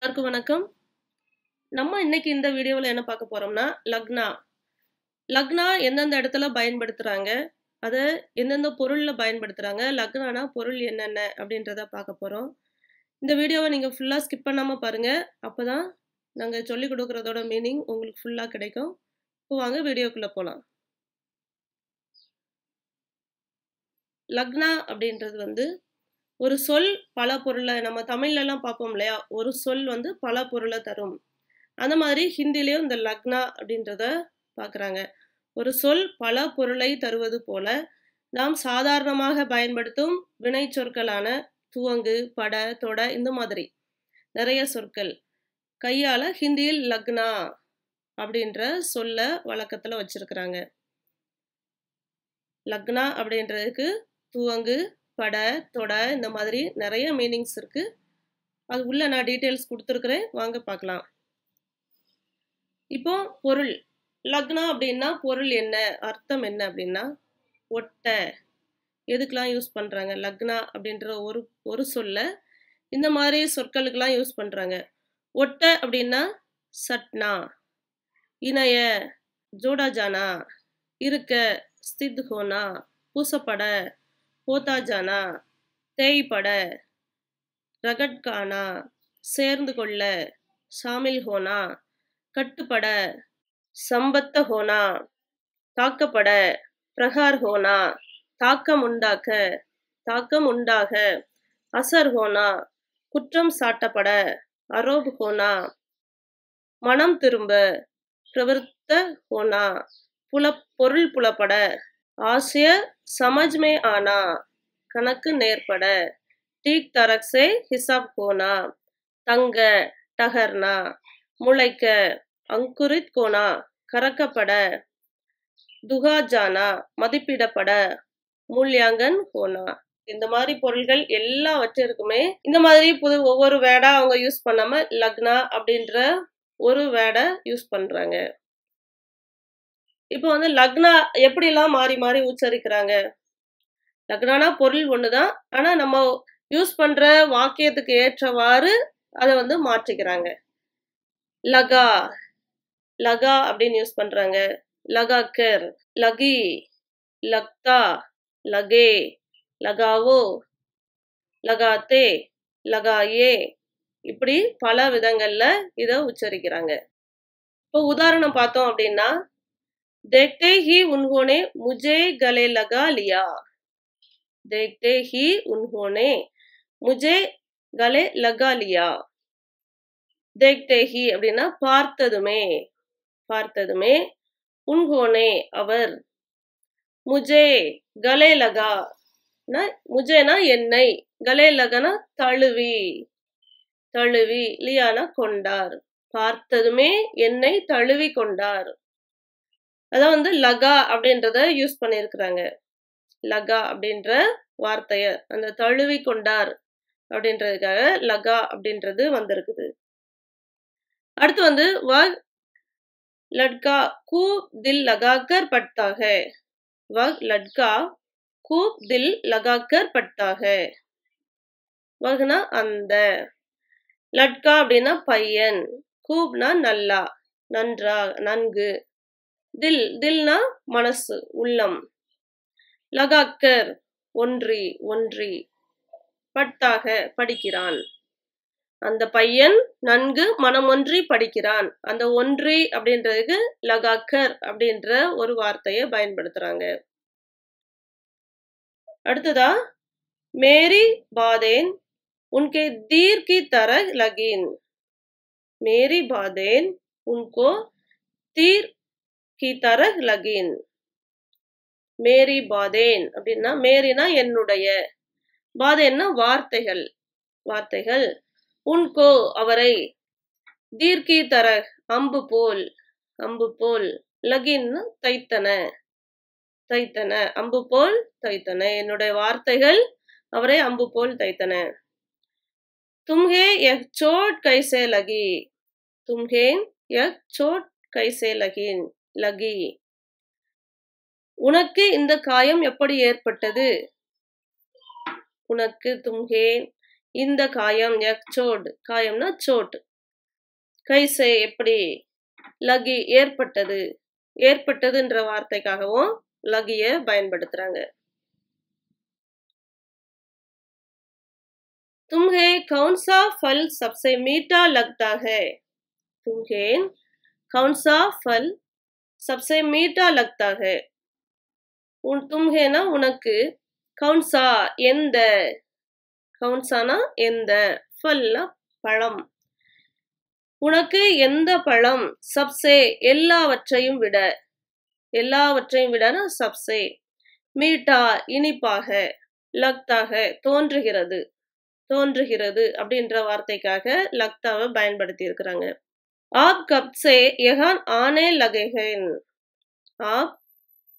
எல்லாருக்கும் வணக்கம் நம்ம இன்னைக்கு இந்த வீடியோவில் என்ன பார்க்க போறோம்னா லக்னா லக்னா எந்தெந்த இடத்துல பயன்படுத்துறாங்க அதை எந்தெந்த பொருளில் பயன்படுத்துறாங்க லக்னானா பொருள் என்னென்ன அப்படின்றத பார்க்க போகிறோம் இந்த வீடியோவை நீங்கள் ஃபுல்லாக ஸ்கிப் பண்ணாமல் பாருங்கள் அப்போதான் நாங்கள் சொல்லிக் கொடுக்குறதோட மீனிங் உங்களுக்கு ஃபுல்லாக கிடைக்கும் இப்போ வாங்க வீடியோக்குள்ளே போகலாம் லக்னா அப்படின்றது வந்து ஒரு சொல் பல பொருளை நம்ம தமிழ்லலாம் பார்ப்போம் இல்லையா ஒரு சொல் வந்து பல பொருளை தரும் அந்த மாதிரி ஹிந்திலேயும் இந்த லக்னா அப்படின்றத பார்க்குறாங்க ஒரு சொல் பல பொருளை தருவது போல நாம் சாதாரணமாக பயன்படுத்தும் வினை சொற்களான துவங்கு பட தொட இந்த மாதிரி நிறைய சொற்கள் கையால் ஹிந்தியில் லக்னா அப்படின்ற சொல்ல வழக்கத்தில் வச்சுருக்குறாங்க லக்னா அப்படின்றதுக்கு துவங்கு படை தொட இந்த மாதிரி நிறைய மீனிங்ஸ் இருக்குது அது உள்ளே நான் டீட்டெயில்ஸ் கொடுத்துருக்குறேன் வாங்க பார்க்கலாம் இப்போ பொருள் லக்னம் அப்படின்னா பொருள் என்ன அர்த்தம் என்ன அப்படின்னா ஒட்டை எதுக்கெலாம் யூஸ் பண்ணுறாங்க லக்னா அப்படின்ற ஒரு ஒரு சொல்ல இந்த மாதிரி சொற்களுக்கெல்லாம் யூஸ் பண்ணுறாங்க ஒட்டை அப்படின்னா சட்னா இணைய ஜோடாஜானா இருக்க ஸ்தித் ஹோனா பூசப்பட ஹோதா ஜானா தேய்பட ரகட்கானா சேர்ந்து கொள்ள சாமில் ஹோனா கட்டுப்பட சம்பத்த ஹோனா தாக்கப்பட பிரகார் ஹோனா தாக்கம் உண்டாக்க தாக்கம் உண்டாக அசர் ஹோனா குற்றம் சாட்டப்பட அரோப் ஹோனா மனம் திரும்ப பிரவர்த்த ஹோனா புல பொருள் புலப்பட ஆசிய समझ में आना கணக்கு நேர்பட டீக் தரக்ஸே ஹிசாப் கோனா தங்க டகர்னா முளைக்க அங்குரித் கோனா கறக்கப்பட துகா ஜானா மதிப்பிடப்பட மூல்யாங்கன் கோனா இந்த மாதிரி பொருள்கள் எல்லாவற்றிற்குமே இந்த மாதிரி புது ஒவ்வொரு வேடா அவங்க யூஸ் பண்ணாம லக்னா அப்படின்ற ஒரு வேடை யூஸ் பண்ணுறாங்க இப்போ வந்து லக்னா எப்படிலாம் மாறி மாறி உச்சரிக்கிறாங்க லக்னானா பொருள் ஒன்று தான் ஆனால் நம்ம யூஸ் பண்ணுற வாக்கியத்துக்கு ஏற்றவாறு அதை வந்து மாற்றிக்கிறாங்க லகா லகா அப்படின்னு யூஸ் பண்ணுறாங்க லகா கர் லகி லக்தா லகே லகாவோ லகாத்தே லகாயே இப்படி பல விதங்களில் இதை உச்சரிக்கிறாங்க இப்போ உதாரணம் பார்த்தோம் அப்படின்னா देखते ही उन्होंने मुझे गले लगा लिया देखते ही उन्होंने मुझे கலே லகாலியா தேக்தேஹி அப்படின்னா பார்த்ததுமே பார்த்ததுமே உன்கோனே அவர் முஜே கலே லகா முஜேனா என்னை கலே லகனா தழுவி தழுவி லியானா கொண்டார் பார்த்ததுமே என்னை தழுவி கொண்டார் அதான் வந்து லகா அப்படின்றத யூஸ் பண்ணியிருக்கிறாங்க லகா அப்படின்ற வார்த்தைய அந்த தழுவி கொண்டார் அப்படின்றதுக்காக லகா அப்படின்றது வந்திருக்குது அடுத்து வந்து வ லட்கா கூ தில் லகாக்கர் பட்டாக வ லட்கா கூ தில் லகாக்கர் பட்டாக வகுனா அந்த லட்கா அப்படின்னா பையன் கூப்னா நல்லா நன்றா நன்கு தில் தில்னா மனசு உள்ளம் லகாக்கர் ஒன்றி ஒன்றி பட்டாக படிக்கிறான் அந்த பையன் நன்கு மனமொன்றி படிக்கிறான் அந்த ஒன்றி அப்படின்றதுக்கு லகாக்கர் அப்படின்ற ஒரு வார்த்தையை பயன்படுத்துறாங்க அடுத்ததா மேரி பாதேன் உன்கே தீர்க்கி தர லகீன் மேரி பாதேன் உன்கோ தீர் கி तरह லகின் மேரி பாதேன் அப்படின்னா மேரினா என்னுடைய பாதேன்னா வார்த்தைகள் வார்த்தைகள் உன்கோ அவரை தீர்க்கி தர அம்பு போல் அம்பு போல் லகின்னு தைத்தன தைத்தன அம்பு போல் தைத்தன என்னுடைய வார்த்தைகள் அவரை அம்பு போல் தைத்தன தும்ஹே எக் சோட் கைசே லகி தும்கேன் எக் சோட் கைசே லகின் லகி உனக்கு இந்த காயம் எப்படி ஏற்பட்டது உனக்கு தும்ஹே இந்த காயம் சோட் காயம்னா சோட் கைசே எப்படி லகி ஏற்பட்டது ஏற்பட்டதுன்ற வார்த்தைக்காகவும் லகிய பயன்படுத்துறாங்க தும்ஹே கவுன்சா ஃபல் சப்சே மீட்டா லக்தாக தும்கேன் கவுன்சா ஃபல் सबसे मीठा लगता है உன் தும் ஹேனா உனக்கு கவுன்சா எந்த கவுன்சானா எந்த ஃபல்னா பழம் உனக்கு எந்த பழம் சப்சே எல்லாவற்றையும் விட எல்லாவற்றையும் விடனா சப்சே மீட்டா இனிப்பாக லக்தாக தோன்றுகிறது தோன்றுகிறது அப்படின்ற வார்த்தைக்காக லக்தாவை பயன்படுத்தி இருக்கிறாங்க आप कब से यहां आने लगे हैं आप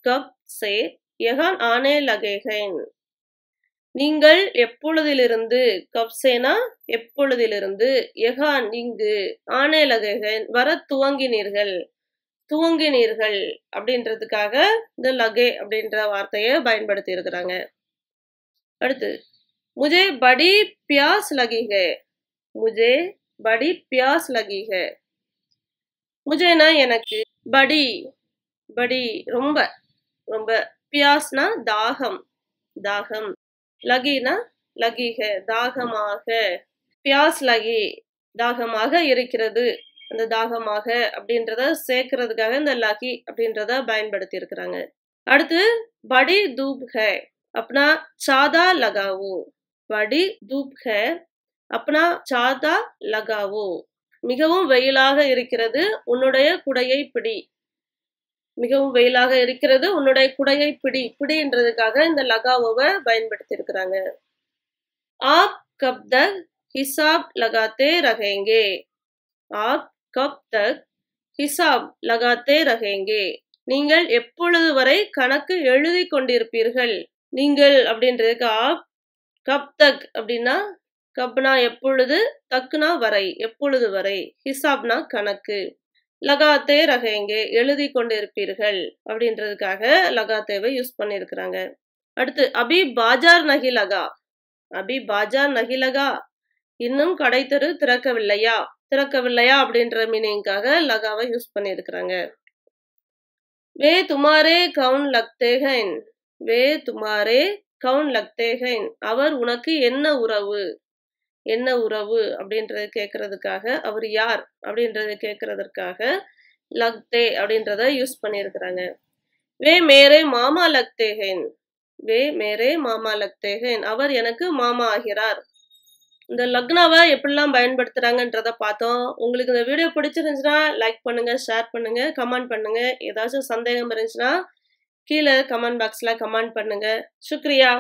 कब से यहां आने लगे हैं நீங்கள் எப்பொழுதிலிருந்து கப்சேனா எப்பொழுதிலிருந்து எகான் இங்கு ஆனே லகேகன் வர துவங்கினீர்கள் துவங்கினீர்கள் அப்படின்றதுக்காக இந்த லகே அப்படின்ற வார்த்தையை பயன்படுத்தி இருக்கிறாங்க அடுத்து முஜே படி பியாஸ் லகிக முஜே படி பியாஸ் லகிக முஜைனா எனக்கு படி படி ரொம்ப ரொம்ப பியாஸ்னா தாகம் தாகம் லகினா லகிக தாகமாக பியாஸ் லகி தாகமாக இருக்கிறது அந்த தாகமாக அப்படின்றத சேர்க்கறதுக்காக இந்த லகி அப்படின்றத பயன்படுத்தி இருக்கிறாங்க அடுத்து படி தூப் ஹே அப்னா சாதா லகாவோ படி தூப் ஹே அப்னா சாதா லகாவோ மிகவும் வெயிலாக இருக்கிறது உன்னுடைய குடையை பிடி மிகவும் வெயிலாக இருக்கிறது உன்னுடைய குடையை பிடி பிடின்றதுக்காக இந்த லகாவோவை பயன்படுத்தியிருக்கிறாங்க ஆப் கப் தக் ஹிசாப் லகாத்தே ரகேங்கே ஆப் கப் தக் ஹிசாப் லகாத்தே ரகேங்கே நீங்கள் எப்பொழுது வரை கணக்கு எழுதி கொண்டிருப்பீர்கள் நீங்கள் அப்படின்றதுக்கு ஆப் கப் தக் அப்படின்னா கப்னா எப்பொழுது தக்குனா வரை எப்பொழுது வரை ஹிசாப்னா கணக்கு லகாத்தே ரகேங்கே எழுதி கொண்டிருப்பீர்கள் அப்படின்றதுக்காக லகாத்தேவை யூஸ் பண்ணியிருக்கிறாங்க அடுத்து அபி பாஜார் நகிலகா அபி பாஜார் நகிலகா இன்னும் கடைத்தெரு திறக்கவில்லையா திறக்கவில்லையா அப்படின்ற மீனிங்காக லகாவை யூஸ் பண்ணியிருக்கிறாங்க வே துமாரே கவுன் லக்தேகன் வே துமாரே கவுன் லக்தேகன் அவர் உனக்கு என்ன உறவு என்ன உறவு அப்படின்றத கேட்கறதுக்காக அவர் யார் அப்படின்றத கேட்கறதற்காக லக்தே அப்படின்றத யூஸ் பண்ணியிருக்கிறாங்க வே மேரே மாமா லக்தேகன் வே மேரே மாமா லக்தேகேன் அவர் எனக்கு மாமா ஆகிறார் இந்த லக்னாவை எப்படிலாம் பயன்படுத்துறாங்கன்றத பார்த்தோம் உங்களுக்கு இந்த வீடியோ பிடிச்சிருந்துச்சுன்னா லைக் பண்ணுங்க ஷேர் பண்ணுங்க கமெண்ட் பண்ணுங்க ஏதாச்சும் சந்தேகம் இருந்துச்சுன்னா கீழே கமெண்ட் பாக்ஸில் கமெண்ட் பண்ணுங்க சுக்ரியா